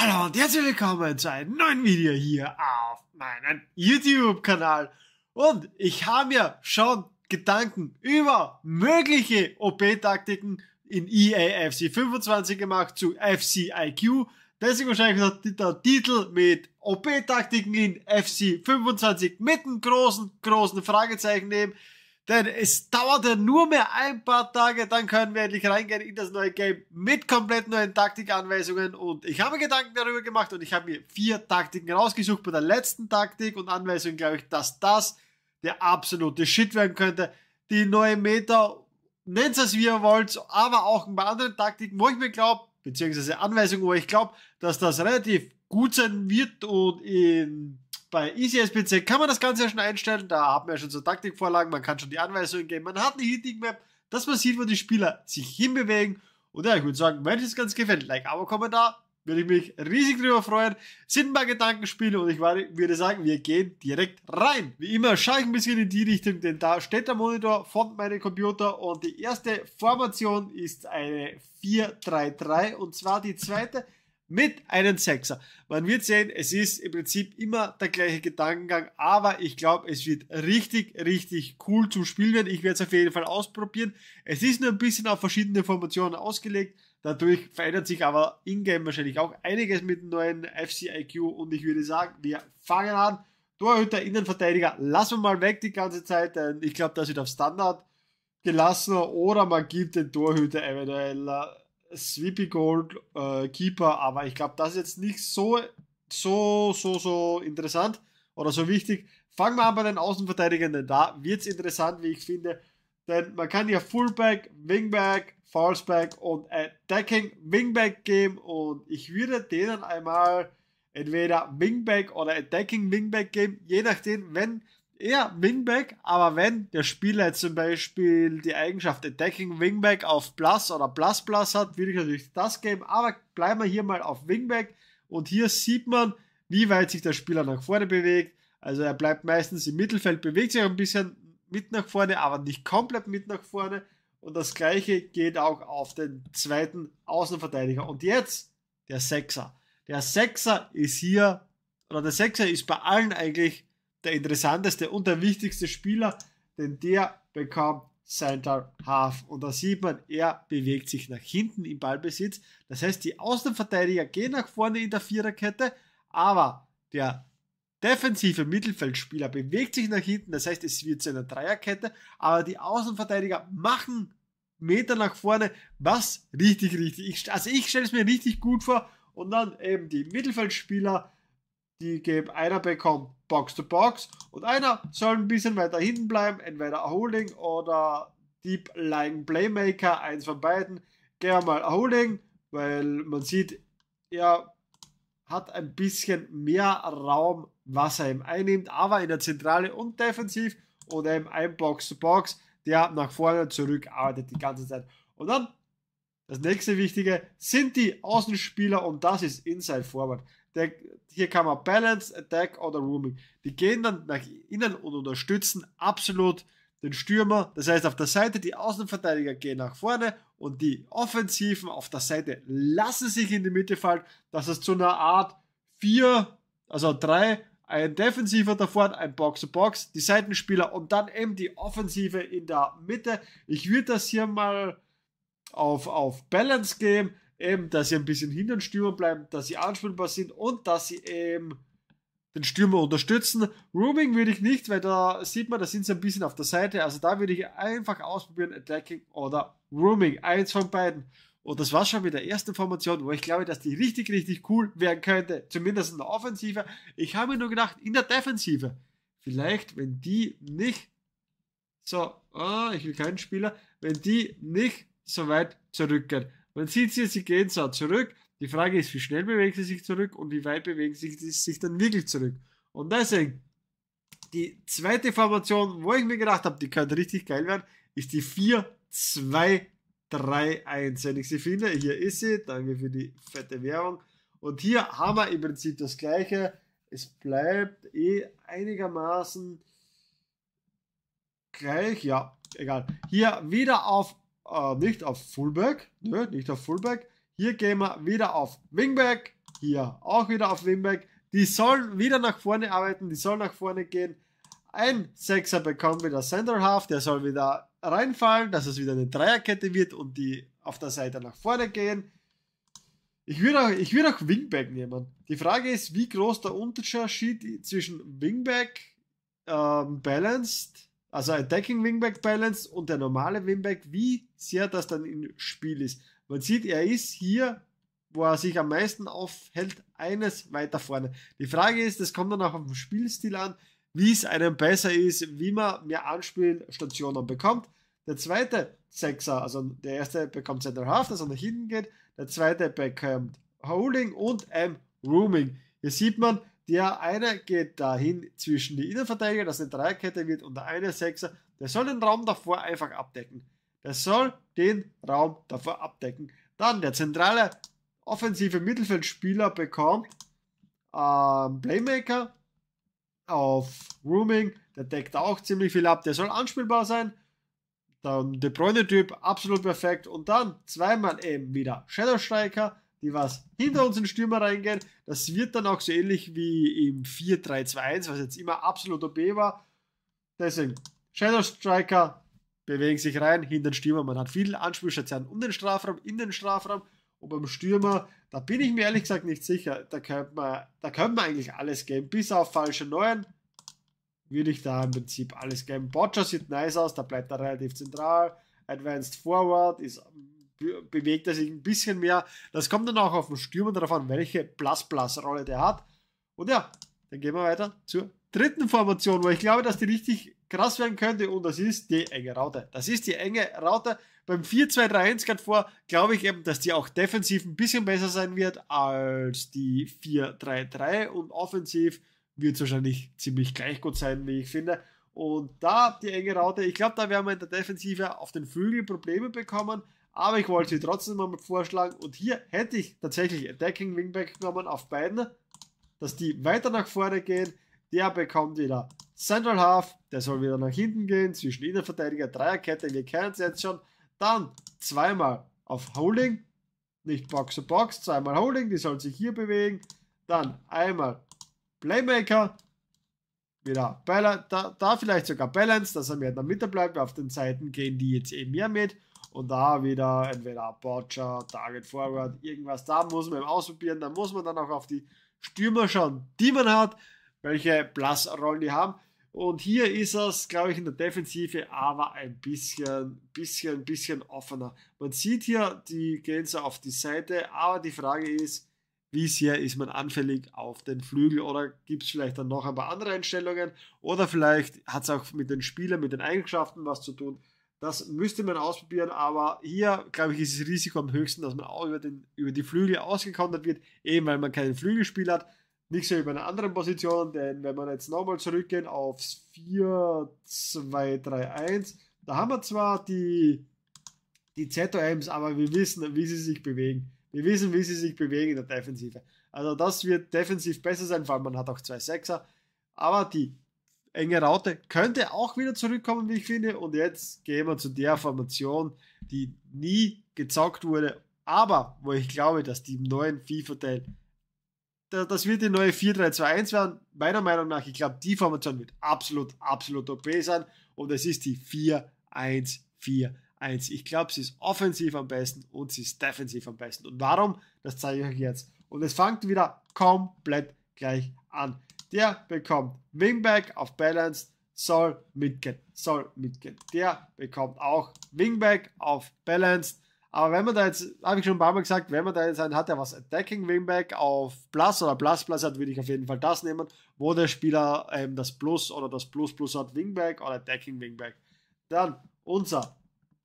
Hallo und herzlich willkommen zu einem neuen Video hier auf meinem YouTube-Kanal. Und ich habe mir schon Gedanken über mögliche OP-Taktiken in EA FC 25 gemacht zu FCIQ. Deswegen wahrscheinlich der Titel mit OP-Taktiken in FC 25 mit einem großen, großen Fragezeichen nehmen. Denn es dauerte nur mehr ein paar Tage, dann können wir endlich reingehen in das neue Game mit komplett neuen Taktikanweisungen. Und ich habe Gedanken darüber gemacht und ich habe mir vier Taktiken rausgesucht. Bei der letzten Taktik und Anweisung glaube ich, dass das der absolute Shit werden könnte. Die neue Meta, nennt es wie ihr wollt, aber auch bei anderen Taktiken, wo ich mir glaube, beziehungsweise Anweisungen, wo ich glaube, dass das relativ gut sein wird und in bei ECSPC kann man das Ganze ja schon einstellen. Da haben wir ja schon so Taktikvorlagen. Man kann schon die Anweisungen geben. Man hat eine Hitting Map, dass man sieht, wo die Spieler sich hinbewegen. Und ja, ich würde sagen, wenn euch das Ganze gefällt. Like, Abo, Kommentar, würde ich mich riesig drüber freuen. Sind mal Gedankenspiele und ich würde sagen, wir gehen direkt rein. Wie immer schaue ich ein bisschen in die Richtung, denn da steht der Monitor von meinem Computer und die erste Formation ist eine 433 und zwar die zweite mit einem Sechser. Man wird sehen, es ist im Prinzip immer der gleiche Gedankengang, aber ich glaube, es wird richtig, richtig cool zum Spielen werden. Ich werde es auf jeden Fall ausprobieren. Es ist nur ein bisschen auf verschiedene Formationen ausgelegt. Dadurch verändert sich aber in-game wahrscheinlich auch einiges mit dem neuen FCIQ und ich würde sagen, wir fangen an. Torhüter, Innenverteidiger, lassen wir mal weg die ganze Zeit, denn ich glaube, das wird auf Standard gelassen oder man gibt den Torhüter eventuell äh, Sweepy Gold äh, Keeper, aber ich glaube, das ist jetzt nicht so, so, so, so interessant oder so wichtig. Fangen wir an bei den Außenverteidigenden. Da wird es interessant, wie ich finde. Denn man kann ja Fullback, Wingback, Falseback und Attacking Wingback geben. Und ich würde denen einmal entweder Wingback oder Attacking Wingback geben. Je nachdem, wenn eher Wingback, aber wenn der Spieler zum Beispiel die Eigenschaft Attacking Wingback auf Plus oder Plus Plus hat, würde ich natürlich das geben, aber bleiben wir hier mal auf Wingback und hier sieht man, wie weit sich der Spieler nach vorne bewegt. Also er bleibt meistens im Mittelfeld, bewegt sich ein bisschen mit nach vorne, aber nicht komplett mit nach vorne. Und das gleiche geht auch auf den zweiten Außenverteidiger. Und jetzt der Sechser. Der Sechser ist hier, oder der Sechser ist bei allen eigentlich der interessanteste und der wichtigste Spieler, denn der bekommt Center Half. Und da sieht man, er bewegt sich nach hinten im Ballbesitz. Das heißt, die Außenverteidiger gehen nach vorne in der Viererkette, aber der defensive Mittelfeldspieler bewegt sich nach hinten. Das heißt, es wird zu einer Dreierkette, aber die Außenverteidiger machen Meter nach vorne, was richtig, richtig. Ich, also ich stelle es mir richtig gut vor. Und dann eben die Mittelfeldspieler die geben, einer bekommt Box to Box und einer soll ein bisschen weiter hinten bleiben, entweder Holding oder Deep Line Playmaker, eins von beiden. Gehen wir mal Holding, weil man sieht, er hat ein bisschen mehr Raum, was er ihm einnimmt, aber in der Zentrale und defensiv oder im ein Box to Box, der nach vorne zurück arbeitet die ganze Zeit. Und dann das nächste Wichtige sind die Außenspieler und das ist Inside Forward der, hier kann man Balance, Attack oder Rooming. Die gehen dann nach innen und unterstützen absolut den Stürmer. Das heißt, auf der Seite die Außenverteidiger gehen nach vorne und die Offensiven auf der Seite lassen sich in die Mitte fallen, dass es zu einer Art 4, also 3, ein Defensiver da vorne, ein Box-to-Box, -Box, die Seitenspieler und dann eben die Offensive in der Mitte. Ich würde das hier mal auf, auf Balance geben eben, dass sie ein bisschen hinter den Stürmer bleiben, dass sie anspielbar sind und dass sie eben den Stürmer unterstützen. Rooming würde ich nicht, weil da sieht man, da sind sie ein bisschen auf der Seite. Also da würde ich einfach ausprobieren, Attacking oder Rooming. Eins von beiden. Und das war schon mit der ersten Formation, wo ich glaube, dass die richtig, richtig cool werden könnte. Zumindest in der Offensive. Ich habe mir nur gedacht, in der Defensive. Vielleicht, wenn die nicht so, oh, ich will keinen Spieler, wenn die nicht so weit zurückgehen. Man sieht sie, sie gehen zwar zurück. Die Frage ist, wie schnell bewegen sie sich zurück und wie weit bewegen sie sich dann wirklich zurück. Und deswegen, die zweite Formation, wo ich mir gedacht habe, die könnte richtig geil werden, ist die 4-2-3-1. Wenn ich sie finde, hier ist sie. Danke für die fette Werbung. Und hier haben wir im Prinzip das gleiche. Es bleibt eh einigermaßen gleich. Ja, egal. Hier wieder auf äh, nicht auf Fullback, nö, nicht auf Fullback. Hier gehen wir wieder auf Wingback, hier auch wieder auf Wingback. Die sollen wieder nach vorne arbeiten, die sollen nach vorne gehen. Ein Sechser bekommt wieder Half, der soll wieder reinfallen, dass es wieder eine Dreierkette wird und die auf der Seite nach vorne gehen. Ich würde auch, würd auch Wingback nehmen. Die Frage ist, wie groß der Unterschied zwischen Wingback, ähm, Balanced also Attacking Wingback Balance und der normale Wingback, wie sehr das dann im Spiel ist. Man sieht, er ist hier, wo er sich am meisten aufhält, eines weiter vorne. Die Frage ist, das kommt dann auch auf den Spielstil an, wie es einem besser ist, wie man mehr Anspielstationen bekommt. Der zweite Sechser, also der erste bekommt Center Half, dass er nach hinten geht. Der zweite bekommt Holding und M Rooming. Hier sieht man, der eine geht dahin zwischen die Innenverteidiger, dass eine Dreierkette wird und der eine Sechser. Der soll den Raum davor einfach abdecken. Der soll den Raum davor abdecken. Dann der zentrale offensive Mittelfeldspieler bekommt ähm, Playmaker auf Rooming. Der deckt auch ziemlich viel ab. Der soll anspielbar sein. Dann De Bruyne-Typ, absolut perfekt. Und dann zweimal eben wieder Shadow Striker die was hinter uns in den Stürmer reingehen. Das wird dann auch so ähnlich wie im 4-3-2-1, was jetzt immer absolut OP war. Deswegen, Shadow Striker bewegen sich rein hinter den Stürmer. Man hat viele Anspielstationen um den Strafraum, in den Strafraum und beim Stürmer. Da bin ich mir ehrlich gesagt nicht sicher. Da könnte man, da könnte man eigentlich alles geben, bis auf falsche Neuen würde ich da im Prinzip alles geben. Bodger sieht nice aus, da bleibt er relativ zentral. Advanced Forward ist bewegt er sich ein bisschen mehr. Das kommt dann auch auf den Stürmer darauf an, welche Plus-Plus-Rolle der hat. Und ja, dann gehen wir weiter zur dritten Formation, weil ich glaube, dass die richtig krass werden könnte. Und das ist die enge Raute. Das ist die enge Raute. Beim 4-2-3-1 gerade vor, glaube ich eben, dass die auch defensiv ein bisschen besser sein wird als die 4-3-3. Und offensiv wird es wahrscheinlich ziemlich gleich gut sein, wie ich finde. Und da die enge Raute, ich glaube, da werden wir in der Defensive auf den Flügel Probleme bekommen. Aber ich wollte sie trotzdem mal vorschlagen. Und hier hätte ich tatsächlich Attacking Wingback genommen auf beiden, dass die weiter nach vorne gehen. Der bekommt wieder Central Half. Der soll wieder nach hinten gehen. Zwischen Innenverteidiger, Dreierkette. Wir kennen es jetzt schon. Dann zweimal auf Holding. Nicht Box to Box. Zweimal Holding. Die soll sich hier bewegen. Dann einmal Playmaker. Wieder da, da, vielleicht sogar Balance, dass er mehr in der Mitte bleibt. Auf den Seiten gehen die jetzt eh mehr mit. Und da wieder entweder Boccia, Target Forward, irgendwas. Da muss man ausprobieren. Da muss man dann auch auf die Stürmer schauen, die man hat, welche Blassrollen die haben. Und hier ist es, glaube ich, in der Defensive aber ein bisschen, bisschen, bisschen offener. Man sieht hier, die gehen so auf die Seite, aber die Frage ist, wie sehr ist man anfällig auf den Flügel oder gibt es vielleicht dann noch ein paar andere Einstellungen oder vielleicht hat es auch mit den Spielern, mit den Eigenschaften was zu tun. Das müsste man ausprobieren, aber hier, glaube ich, ist das Risiko am höchsten, dass man auch über, den, über die Flügel ausgekontert wird, eben weil man keinen Flügelspiel hat. Nicht so über eine andere Position, denn wenn wir jetzt nochmal zurückgehen aufs 4, 2, 3, 1, da haben wir zwar die, die ZOMs, aber wir wissen, wie sie sich bewegen. Wir wissen, wie sie sich bewegen in der Defensive. Also das wird defensiv besser sein, weil man hat auch zwei Sechser. Aber die enge Raute. Könnte auch wieder zurückkommen, wie ich finde. Und jetzt gehen wir zu der Formation, die nie gezockt wurde, aber wo ich glaube, dass die neuen FIFA-Teil, das wird die neue 4-3-2-1 werden. Meiner Meinung nach, ich glaube, die Formation wird absolut, absolut OP sein. Und es ist die 4-1-4. 1. Ich glaube, sie ist offensiv am besten und sie ist defensiv am besten. Und warum? Das zeige ich euch jetzt. Und es fängt wieder komplett gleich an der bekommt Wingback auf Balanced, soll mitgehen, soll mitgehen. Der bekommt auch Wingback auf Balanced. Aber wenn man da jetzt, habe ich schon ein paar Mal gesagt, wenn man da jetzt einen hat, der was Attacking Wingback auf Plus oder Plus Plus hat, würde ich auf jeden Fall das nehmen, wo der Spieler ähm, das Plus oder das Plus Plus hat Wingback oder Attacking Wingback. Dann unser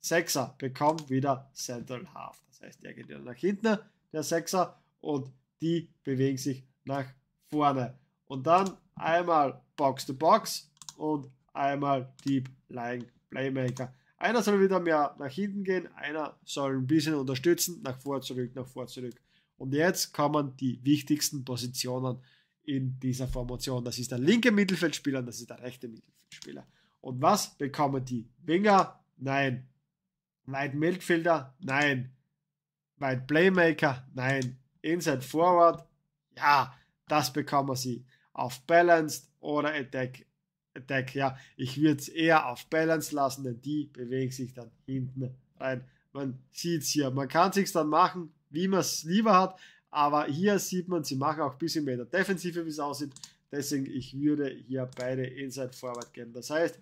Sechser bekommt wieder Central Half. Das heißt, der geht wieder nach hinten, der Sechser, und die bewegen sich nach vorne und dann einmal Box to Box und einmal Deep Lying Playmaker. Einer soll wieder mehr nach hinten gehen, einer soll ein bisschen unterstützen, nach vor zurück, nach vor zurück. Und jetzt kommen die wichtigsten Positionen in dieser Formation. Das ist der linke Mittelfeldspieler und das ist der rechte Mittelfeldspieler. Und was bekommen die? Winger? Nein. Weit Mittelfelder? Nein. Weit Playmaker? Nein. Inside Forward? Ja, das bekommen sie auf Balanced oder Attack. Attack, ja, ich würde es eher auf Balanced lassen, denn die bewegen sich dann hinten rein. Man sieht es hier, man kann es dann machen, wie man es lieber hat, aber hier sieht man, sie machen auch ein bisschen mehr in der Defensive, wie es aussieht. Deswegen, ich würde hier beide Inside Forward geben. Das heißt,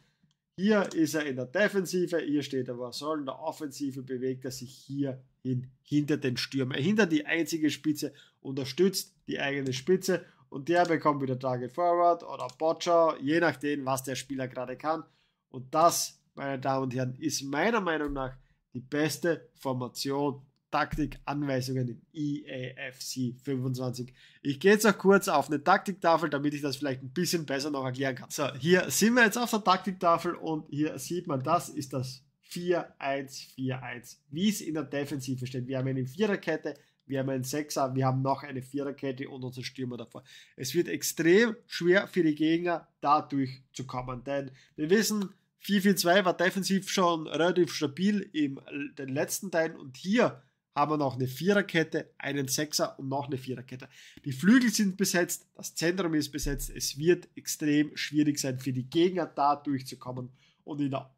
hier ist er in der Defensive, hier steht er, wo er soll in der Offensive bewegt er sich hier hin, hinter den Stürmer, hinter die einzige Spitze, unterstützt die eigene Spitze und der bekommt wieder Target Forward oder Boccia, je nachdem, was der Spieler gerade kann. Und das, meine Damen und Herren, ist meiner Meinung nach die beste Formation, Taktik, Anweisungen im EAFC 25. Ich gehe jetzt auch kurz auf eine Taktiktafel, damit ich das vielleicht ein bisschen besser noch erklären kann. So, hier sind wir jetzt auf der Taktiktafel und hier sieht man, das ist das 4-1-4-1, wie es in der Defensive steht. Wir haben eine Viererkette, wir haben einen Sechser, wir haben noch eine Viererkette und unseren Stürmer davor. Es wird extrem schwer für die Gegner, dadurch zu kommen. Denn wir wissen, 4-4-2 war defensiv schon relativ stabil im den letzten Teil und hier haben wir noch eine Viererkette, einen Sechser und noch eine Viererkette. Die Flügel sind besetzt, das Zentrum ist besetzt. Es wird extrem schwierig sein, für die Gegner da durchzukommen. Und in der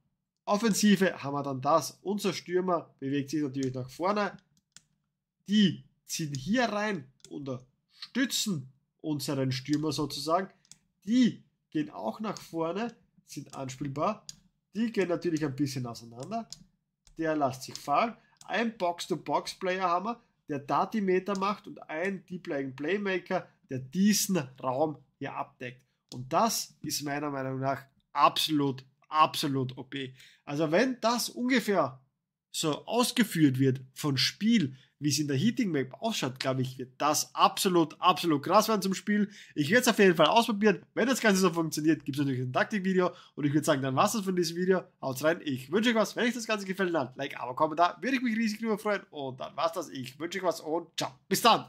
Offensive haben wir dann das. Unser Stürmer bewegt sich natürlich nach vorne, die ziehen hier rein, unterstützen unseren Stürmer sozusagen. Die gehen auch nach vorne, sind anspielbar. Die gehen natürlich ein bisschen auseinander. Der lässt sich fallen. Ein Box-to-Box-Player haben wir, der da die Meter macht und ein Deep-Playing-Playmaker, der diesen Raum hier abdeckt. Und das ist meiner Meinung nach absolut, absolut OP. Also wenn das ungefähr so ausgeführt wird von Spiel, wie es in der Heating Map ausschaut, glaube ich, wird das absolut, absolut krass werden zum Spiel. Ich werde es auf jeden Fall ausprobieren. Wenn das Ganze so funktioniert, gibt es natürlich ein Taktikvideo. Und ich würde sagen, dann war es das von diesem Video. Haut rein. Ich wünsche euch was. Wenn euch das Ganze gefällt, dann Like, aber Kommentar. Würde ich mich riesig drüber freuen. Und dann war es das. Ich wünsche euch was und ciao. Bis dann.